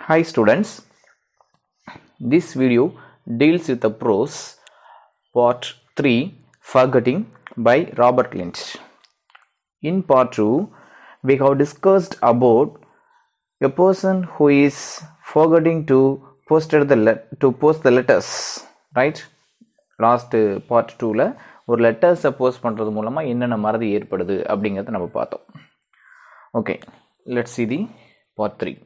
Hi students, this video deals with the prose part 3 Forgetting by Robert Lynch. In part 2, we have discussed about a person who is forgetting to post the to post the letters right last part டூவில் ஒரு லெட்டர்ஸை post பண்ணுறது மூலமாக என்னென்ன மறதி ஏற்படுது அப்படிங்கிறத நம்ம Okay, let's see the Part Three.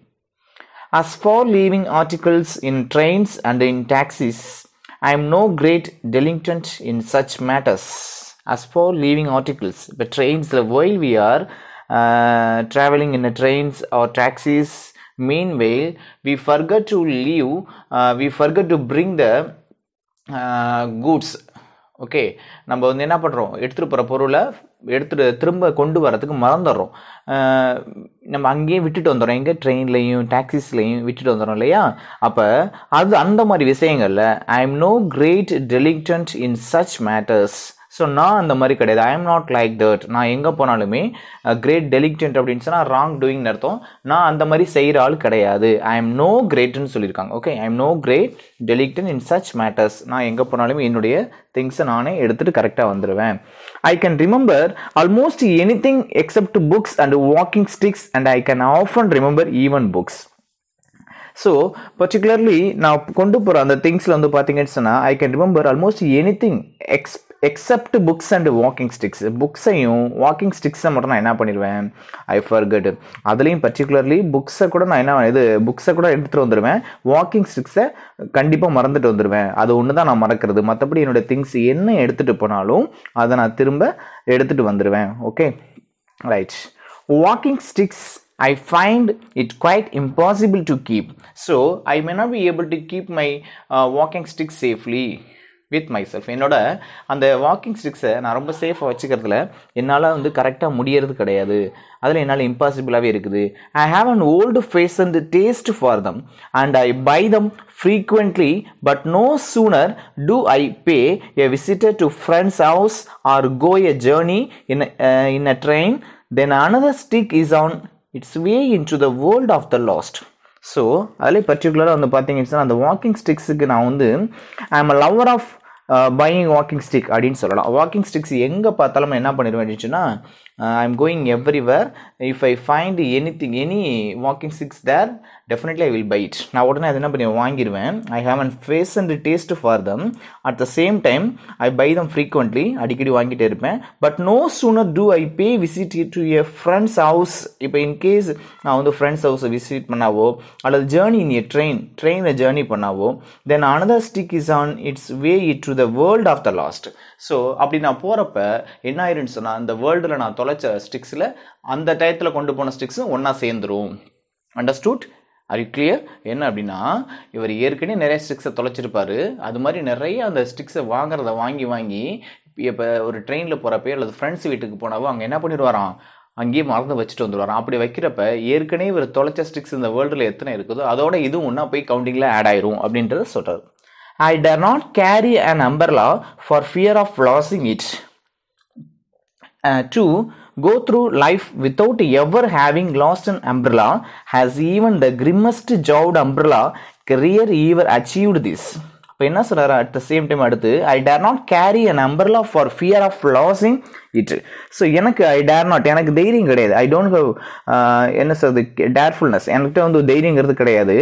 As for leaving articles in trains and in taxis, I am no great delinquent in such matters. As for leaving articles, the trains, while we are uh, traveling in the trains or taxis, meanwhile, we forget to leave, uh, we forget to bring the uh, goods okay நம்ம வந்து என்ன பண்ணுறோம் எடுத்துகிட்டு போகிற பொருளை எடுத்துகிட்டு திரும்ப கொண்டு வரத்துக்கு மறந்துடுறோம் நம்ம அங்கேயும் விட்டுட்டு வந்துடுறோம் எங்கே ட்ரெயின்லேயும் டேக்ஸிஸ்லேயும் விட்டுட்டு வந்துடுறோம் இல்லையா அப்போ அது அந்த மாதிரி விஷயங்களில் I am no great delinquent in such matters so நான் அந்த மாதிரி கிடையாது I am not like that நான் எங்கே போனாலுமே கிரேட் டெலிக்டன்ட் அப்படின்னு சொன்னால் ராங் டூயிங் அர்த்தம் நான் அந்த மாதிரி செய்கிற ஆள் கிடையாது ஐ எம் நோ கிரேட்டுன்னு சொல்லியிருக்காங்க okay I am no great delinquent in such matters நான் எங்கே போனாலுமே என்னுடைய திங்ஸை நானே எடுத்துகிட்டு கரெக்டாக வந்துடுவேன் I can remember almost anything except books and walking sticks and I can often remember even books so particularly நான் கொண்டு போகிற அந்த திங்ஸில் வந்து பார்த்தீங்கன்னு சொன்னால் I can remember almost anything ex except books and walking sticks புக்ஸையும் walking ஸ்டிக்ஸை மட்டும் நான் என்ன பண்ணிடுவேன் ஐ கட் அதுலேயும் பர்டிகுலர்லி புக்ஸை கூட நான் என்ன இது புக்ஸை கூட எடுத்துகிட்டு வந்துடுவேன் வாக்கிங் ஸ்டிக்ஸை கண்டிப்பாக மறந்துட்டு வந்துடுவேன் அது ஒன்று தான் நான் மறக்கிறது மற்றபடி என்னுடைய திங்ஸ் என்ன எடுத்துகிட்டு போனாலும் அதை நான் திரும்ப எடுத்துகிட்டு வந்துடுவேன் okay right walking sticks I find it quite impossible to keep so I may not be able to keep my walking sticks safely with myself என்னோட அந்த வாக்கிங் ஸ்டிக்ஸை நான் ரொம்ப சேஃபாக வச்சுக்கிறதுல என்னால் வந்து கரெக்டாக முடியறது கிடையாது அதில் என்னால் இம்பாசிபிளாகவே இருக்குது I have an old face and taste for them and I buy them frequently but no sooner do I pay a visitor to friend's house or go a journey in in a train then another stick is on its way into the world of the lost so அதில் பர்டிகுலராக வந்து பார்த்தீங்கன்னா அந்த walking ஸ்டிக்ஸுக்கு நான் வந்து I am a lover of buying walking stick அப்படின்னு சொல்லலாம் வாக்கிங் ஸ்டிக்ஸ் எங்கே பார்த்தாலும் என்ன பண்ணிடுவேன் அப்படின்னா I am going everywhere if I find anything any walking sticks there definitely I will buy it நான் உடனே அது என்ன பண்ணுவேன் வாங்கிடுவேன் I have and face and taste for them at the same time I buy them frequently அடிக்கடி வாங்கிட்டே இருப்பேன் but no sooner do I pay visit to a friend's house இப்போ இன்கேஸ் நான் வந்து ஃப்ரெண்ட்ஸ் ஹவுஸை விசிட் பண்ணாவோ அல்லது ஜேர்னி இன் ஏ ட்ரெயின் ட்ரெயினில் ஜேர்னி பண்ணாவோ then another stick is on its way it to the world of the lost so அப்படி நான் போகிறப்ப என்ன ஆயிருந்துச்சுன்னா அந்த வேர்ல்டில் நான் தொலைச்ச ஸ்டிக்ஸில் அந்த டயத்தில் கொண்டு போன ஸ்டிக்ஸும் ஒன்றா சேர்ந்துடும் அண்டர்ஸ்டூட் அது கிளியர் என்ன அப்படின்னா இவர் ஏற்கனவே நிறைய ஸ்டிக்ஸை தொலைச்சிருப்பார் அது மாதிரி நிறைய அந்த ஸ்டிக்ஸை வாங்குறத வாங்கி வாங்கி இப்போ ஒரு ட்ரெயினில் போகிறப்ப அல்லது ஃப்ரெண்ட்ஸ் வீட்டுக்கு போனாவோ அங்கே என்ன பண்ணிடுவாராம் அங்கேயே மறந்து வச்சுட்டு வந்துடுவாராம் அப்படி வைக்கிறப்ப ஏற்கனவே இவர் தொலைச்ச ஸ்டிக்ஸ் இந்த வேர்ல்டில் எத்தனை இருக்குதோ அதோட இதுவும் ஒன்றா போய் கவுண்டிங்கில் ஆட் ஆயிரும் அப்படின்றத சொல்கிறார் I dare not carry an umbrella for fear of losing it. Uh, 2. Go through life without ever having lost an umbrella, has even the grimmest jawed umbrella career ever achieved this? இப்போ என்ன சொல்கிறார் at the same time அடுத்து I dare not carry an umbrella for fear of losing it so எனக்கு I dare not எனக்கு தைரியம் கிடையாது I don't have என்ன சொல்றது டேர்ஃபுல்னஸ் என்கிட்ட வந்து தைரியங்கிறது கிடையாது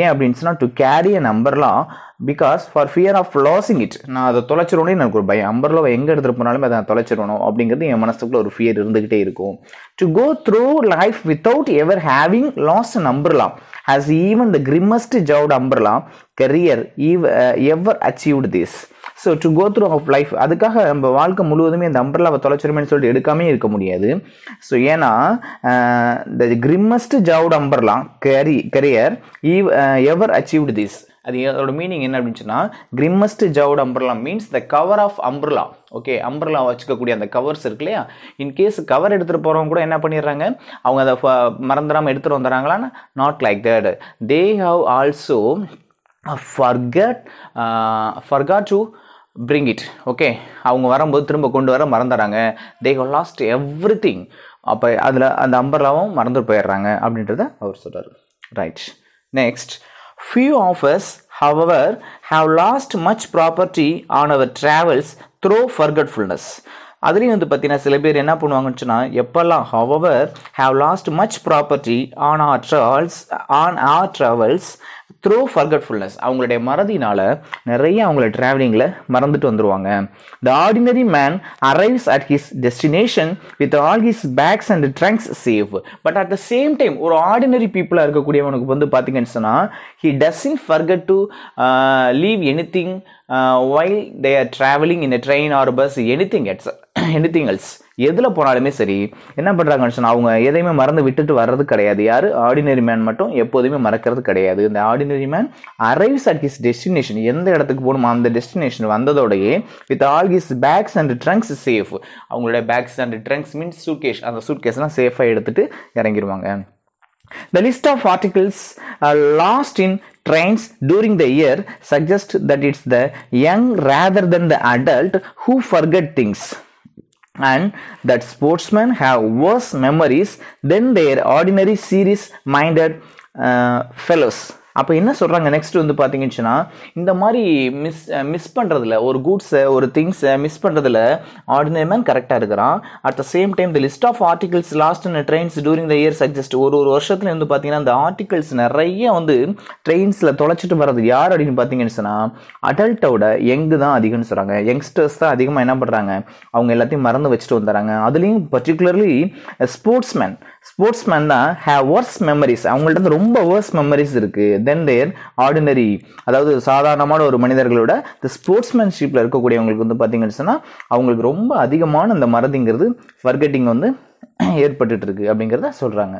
ஏன் அப்படின்னு டு கேரி அ நம்பர்லாம் because for fear of losing it நான் அதை தொலைச்சிடணும் எனக்கு ஒரு பயம் அம்பர்லவை எங்கே எடுத்துகிட்டு போனாலுமே அதை நான் தொலைச்சிடணும் அப்படிங்கிறது என் மனசுக்குள்ள ஒரு ஃபியர் இருந்துக்கிட்டே இருக்கும் to go through life without ever having lost an umbrella has even the grimmest jawed umbrella carrier ever achieved this so to go through of life அதுக்காக நம்ம வாழ்க்கை முழுவதுமே அந்த அம்பர்லாவை தொலைச்சிருமேனு சொல்லிட்டு எடுக்காமே இருக்க முடியாது ஸோ ஏன்னா the grimmest jawed umbrella carry carrier ever achieved this அது அதோட மீனிங் என்ன அப்படின்னு சொன்னால் grimmest jawed umbrella means the cover of umbrella okay umbrella வச்சுக்கக்கூடிய அந்த கவர்ஸ் இருக்கு இல்லையா இன்கேஸ் கவர் எடுத்துகிட்டு போகிறவங்க கூட என்ன பண்ணிடுறாங்க அவங்க அதை மறந்துடாமல் எடுத்துகிட்டு வந்துடுறாங்களான்னு not like that they have also forgot uh, forgot to uh, bring it okay அவங்க வரும்போது திரும்ப கொண்டு வர மறந்துடுறாங்க they have lost everything அப்போ அதில் அந்த அம்பர்லாவும் மறந்து போயிடுறாங்க அப்படின்றத அவர் சொல்கிறார் right next few of us our have lost much property on our travels through forgetfulness அதுலேயும் வந்து பார்த்தீங்கன்னா சில பேர் என்ன பண்ணுவாங்கன்னு சொன்னால் எப்போல்லாம் our have lost much property on our travels on our travels through forgetfulness அவங்களுடைய மறதினால் நிறைய அவங்கள ட்ராவலிங்கில் மறந்துட்டு வந்துடுவாங்க the ordinary man arrives at his destination with all his bags and trunks save but at the same time ஒரு ordinary பீப்புளாக இருக்கக்கூடியவனுக்கு வந்து பார்த்தீங்கன்னு சொன்னால் he doesn't forget to leave anything while they are travelling in a train or bus anything எட்ஸ் any else எதில் போனாலுமே சரி என்ன பண்ணுறாங்கன்னு சொன்னால் அவங்க எதையுமே மறந்து விட்டுட்டு வர்றது கிடையாது யார் ஆர்டினரி மேன் மட்டும் எப்போதுமே மறக்கிறது கிடையாது இந்த ordinary man arrives at his destination எந்த இடத்துக்கு போகணுமோ அந்த டெஸ்டினேஷன் வந்ததோடையே with all his bags and trunks safe அவங்களோட bags and trunks means suitcase அந்த சூட்கேஸ்லாம் சேஃபாக எடுத்துகிட்டு இறங்கிடுவாங்க the list of articles lost in trains during the year suggest that it's the young rather than the adult who forget things and that sportsmen have worse memories than their ordinary serious minded uh, fellows அப்போ என்ன சொல்கிறாங்க next வந்து பார்த்தீங்கன்னா இந்த மாதிரி miss miss பண்ணுறதுல ஒரு கூட்ஸை ஒரு திங்ஸை மிஸ் பண்ணுறதுல ஆர்டினரி மேன் கரெக்டாக இருக்கிறான் at the same time the list of articles lost and trains during the year suggest ஒரு ஒரு வருஷத்துல வந்து பார்த்தீங்கன்னா அந்த ஆர்டிகல்ஸ் நிறைய வந்து ட்ரெயின்ஸில் தொலைச்சிட்டு வர்றது யார் அப்படின்னு சொன்னால் அடல்ட்டோட யங்கு தான் அதிகம்னு சொல்கிறாங்க யங்ஸ்டர்ஸ் தான் அதிகமாக என்ன பண்ணுறாங்க அவங்க எல்லாத்தையும் மறந்து வச்சுட்டு வந்துடுறாங்க அதுலேயும் பர்டிகுலர்லி ஸ்போர்ட்ஸ்மேன் ஸ்போர்ட்ஸ்மேன் தான் ஹேவ் ஒர்ஸ் மெமரிஸ் அவங்கள்ட்ட வந்து ரொம்ப ஒர்ஸ் மெமரிஸ் இருக்குது தென் தேர் ஆர்டினரி அதாவது சாதாரணமான ஒரு மனிதர்களோட இந்த ஸ்போர்ட்ஸ்மேன்ஷிப்பில் இருக்கக்கூடியவங்களுக்கு வந்து பார்த்தீங்கன்னு சொன்னால் அவங்களுக்கு ரொம்ப அதிகமான அந்த மறதிங்கிறது ஃபர்கெட்டிங் வந்து ஏற்பட்டுட்ருக்கு அப்படிங்கிறத சொல்கிறாங்க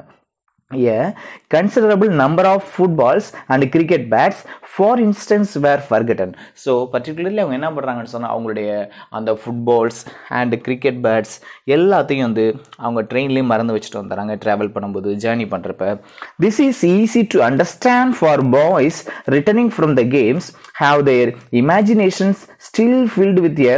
A considerable number of footballs and cricket bats for instance were forgotten so particularly அவங்க என்ன பண்ணுறாங்கன்னு சொன்னால் அவங்களுடைய அந்த ஃபுட்பால்ஸ் அண்டு கிரிக்கெட் பேட்ஸ் எல்லாத்தையும் வந்து அவங்க ட்ரெயின்லேயும் மறந்து வச்சுட்டு வந்துடுறாங்க ட்ராவல் பண்ணும்போது ஜேர்னி பண்ணுறப்ப this is easy to understand for boys returning from the games have their imaginations still filled with a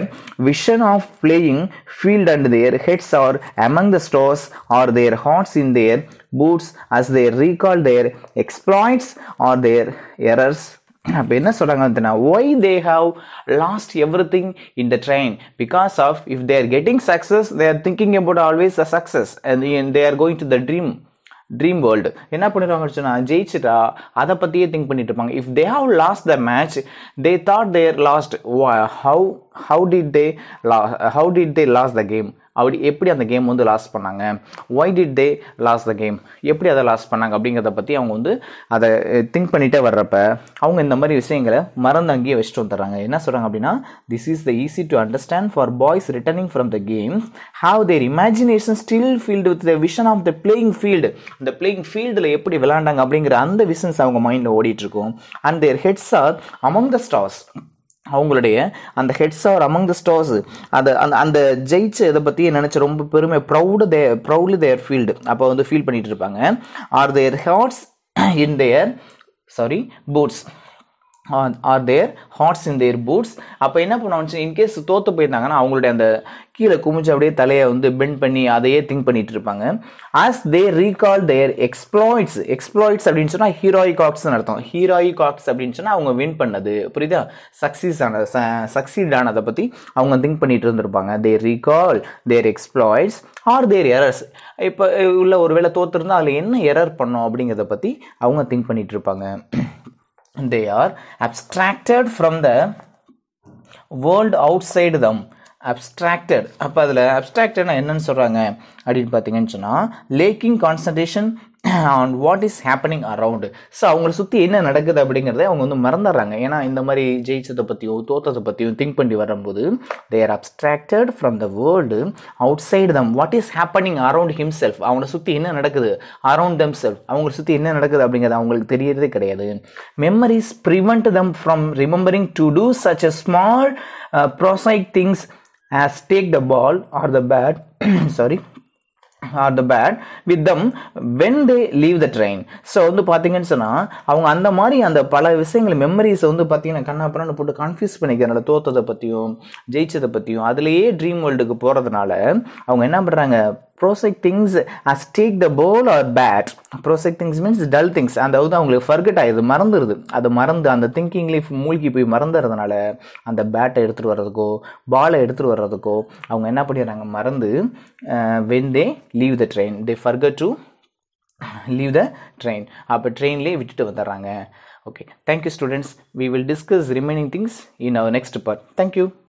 vision of playing field and their heads are among the stars or their hearts in their boots as they recall their exploits or their errors அப்போ என்ன why why they have lost everything in the train because of if getting getting success are thinking about always a success and they are going to the dream dream world என்ன பண்ணிடுவாங்கன்னு சொன்னால் ஜெயிச்சுட்டா அதை பற்றியே think பண்ணிட்டு இருப்பாங்க if they have lost the match they thought they're lost how how did they லா how did they lost the game அப்படி எப்படி அந்த கேம் வந்து லாஸ் பண்ணாங்க why did they lose the game எப்படி அதை லாஸ் பண்ணாங்க அப்படிங்கிறத பற்றி அவங்க வந்து அதை திங்க் பண்ணிகிட்டே வர்றப்ப அவங்க இந்த மாதிரி விஷயங்களை மறந்து அங்கேயே வச்சுட்டு வந்துடுறாங்க என்ன சொல்கிறாங்க அப்படின்னா this is the easy to understand for boys returning from the game have their imagination still filled with the vision of the playing field அந்த பிளேயிங் ஃபீல்டில் எப்படி விளாண்டாங்க அப்படிங்கிற அந்த விஷன்ஸ் அவங்க மைண்டில் ஓடிட்டுருக்கும் and their heads are among the stars அவங்களுடைய அந்த heads are among the stars அந்த அந்த அந்த ஜெயிச்ச இதை பற்றி நினச்ச ரொம்ப பெருமை proud they proudly their field அப்போ வந்து ஃபீல் பண்ணிகிட்டு இருப்பாங்க are their hearts in their sorry boots are their hearts in their boots அப்போ என்ன பண்ணுவோம் இன்கேஸ் தோற்று போயிருந்தாங்கன்னா அவங்களுடைய அந்த கீழே குமிச்சு அப்படியே தலையை வந்து பெண்ட் பண்ணி அதையே திங்க் பண்ணிட்டு இருப்பாங்க as they recall their exploits exploits அப்படின்னு சொன்னால் ஹீரோயிக் ஆப்ஸ்னு அர்த்தம் ஹீரோயிக் ஆப்ஸ் அப்படின்னு சொன்னால் அவங்க வின் பண்ணது புரியுதா சக்சீஸ் ஆனது சக்சீட் ஆனதை பற்றி அவங்க திங்க் பண்ணிட்டு இருந்திருப்பாங்க their recall their exploits or their errors இப்போ உள்ள ஒருவேளை தோற்றுருந்தா அதில் என்ன எரர் பண்ணோம் அப்படிங்கிறத பற்றி அவங்க திங்க் பண்ணிகிட்டு இருப்பாங்க they are abstracted from the world outside them abstracted அப்போ அதில் அப்ஸ்ட்ராக்டட்னா என்னன்னு சொல்கிறாங்க அப்படின்னு பார்த்தீங்கன்னு சொன்னால் lacking concentration on what is happening around so அவங்களை சுற்றி என்ன நடக்குது அப்படிங்கிறத அவங்க வந்து மறந்துடுறாங்க ஏன்னா இந்த மாதிரி ஜெயிச்சதை பற்றியோ தோத்ததை பற்றியும் திங்க் பண்ணி வரும்போது they're abstracted from the world outside them what is happening around himself அவங்கள சுற்றி என்ன நடக்குது அரவுண்ட் தம் செல்ஃப் அவங்களை சுற்றி என்ன நடக்குது அப்படிங்கிறது அவங்களுக்கு தெரியறதே கிடையாது memories prevent them from remembering to do such a small prosaic things as take the ball or the bat sorry or the bat with them when they leave the train so வந்து பார்த்தீங்கன்னு சொன்னால் அவங்க அந்த மாதிரி அந்த பல விஷயங்கள் மெமரிஸை வந்து பார்த்தீங்கன்னா கண்ணாப்புறான்னு போட்டு கன்ஃபியூஸ் பண்ணிக்கிறனால தோத்ததை பற்றியும் ஜெயிச்சதை பற்றியும் அதுலேயே ட்ரீம் வேர்ல்டுக்கு போகிறதுனால அவங்க என்ன பண்ணுறாங்க prosaic things as take the ball or bat prosaic things means dull things அந்த வந்து அவங்களுக்கு ஃபர்கட் ஆகிடுது மறந்துடுது அது மறந்து அந்த திங்கிங்லேயே மூழ்கி போய் மறந்துடுறதுனால அந்த பேட்டை எடுத்துகிட்டு வர்றதுக்கோ பாலை எடுத்துகிட்டு வர்றதுக்கோ அவங்க என்ன பண்ணிடுறாங்க மறந்து when they leave the train they forget to leave the train அப்போ ட்ரெயின்லேயே விட்டுட்டு வந்துடுறாங்க okay thank you students we will discuss remaining things in our next part thank you